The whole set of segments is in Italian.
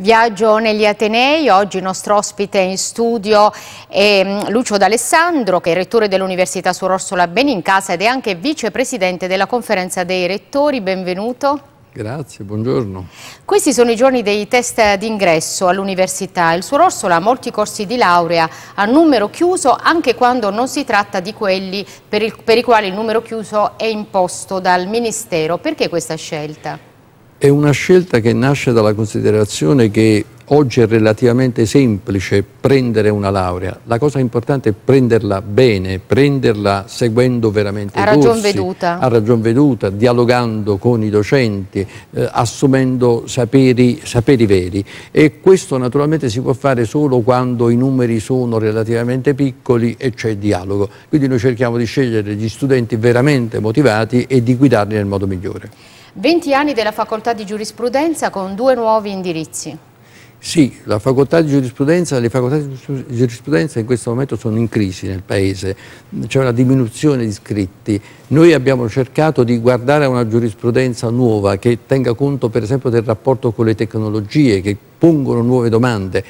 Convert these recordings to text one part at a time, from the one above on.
Viaggio negli Atenei, oggi il nostro ospite in studio è mm, Lucio D'Alessandro che è rettore dell'Università Suorossola Benincasa ed è anche vicepresidente della conferenza dei rettori, benvenuto. Grazie, buongiorno. Questi sono i giorni dei test d'ingresso all'università. Il Suorossola ha molti corsi di laurea a numero chiuso anche quando non si tratta di quelli per, il, per i quali il numero chiuso è imposto dal Ministero. Perché questa scelta? è una scelta che nasce dalla considerazione che Oggi è relativamente semplice prendere una laurea, la cosa importante è prenderla bene, prenderla seguendo veramente a i ragion veduta. a ragion veduta, dialogando con i docenti, eh, assumendo saperi, saperi veri e questo naturalmente si può fare solo quando i numeri sono relativamente piccoli e c'è dialogo. Quindi noi cerchiamo di scegliere gli studenti veramente motivati e di guidarli nel modo migliore. 20 anni della facoltà di giurisprudenza con due nuovi indirizzi. Sì, la facoltà di giurisprudenza, le facoltà di giurisprudenza in questo momento sono in crisi nel Paese, c'è una diminuzione di iscritti. Noi abbiamo cercato di guardare a una giurisprudenza nuova che tenga conto per esempio del rapporto con le tecnologie, che pongono nuove domande,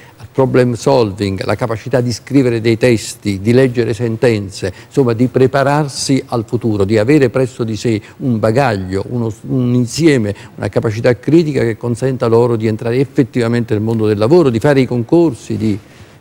problem solving, la capacità di scrivere dei testi, di leggere sentenze, insomma di prepararsi al futuro, di avere presso di sé un bagaglio, uno, un insieme, una capacità critica che consenta loro di entrare effettivamente nel mondo del lavoro, di fare i concorsi, di,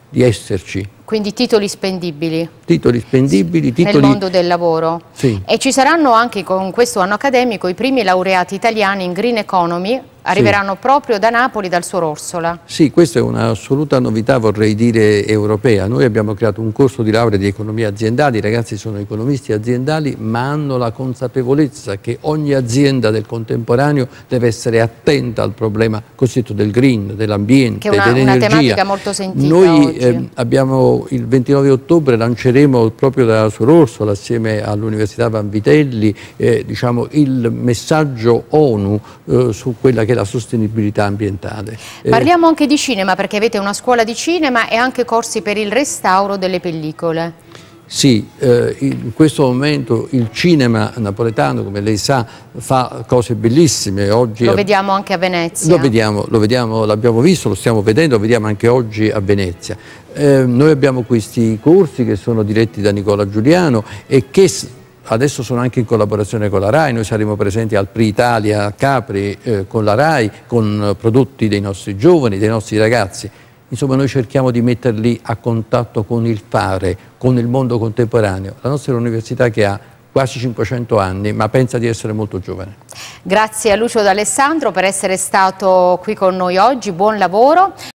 di esserci. Quindi titoli spendibili. Titoli spendibili, titoli... Nel mondo del lavoro. Sì. E ci saranno anche con questo anno accademico i primi laureati italiani in Green Economy arriveranno sì. proprio da Napoli, dal suo Orsola. Sì, questa è un'assoluta novità, vorrei dire, europea. Noi abbiamo creato un corso di laurea di economia aziendale, i ragazzi sono economisti aziendali, ma hanno la consapevolezza che ogni azienda del contemporaneo deve essere attenta al problema cosiddetto del green, dell'ambiente, dell'energia. Che è una, una, tematica molto sentita Noi eh, abbiamo, il 29 ottobre lanceremo proprio da Suor Orsola, assieme all'Università Vanvitelli, eh, diciamo, il messaggio ONU eh, su quella che è la sostenibilità ambientale. Eh, Parliamo anche di cinema perché avete una scuola di cinema e anche corsi per il restauro delle pellicole. Sì, eh, in questo momento il cinema napoletano, come lei sa, fa cose bellissime. Oggi lo vediamo anche a Venezia. Lo vediamo, l'abbiamo visto, lo stiamo vedendo, lo vediamo anche oggi a Venezia. Eh, noi abbiamo questi corsi che sono diretti da Nicola Giuliano e che adesso sono anche in collaborazione con la RAI, noi saremo presenti al Pri Italia a Capri eh, con la RAI, con prodotti dei nostri giovani, dei nostri ragazzi. Insomma noi cerchiamo di metterli a contatto con il fare, con il mondo contemporaneo. La nostra è un'università che ha quasi 500 anni, ma pensa di essere molto giovane. Grazie a Lucio D'Alessandro per essere stato qui con noi oggi, buon lavoro.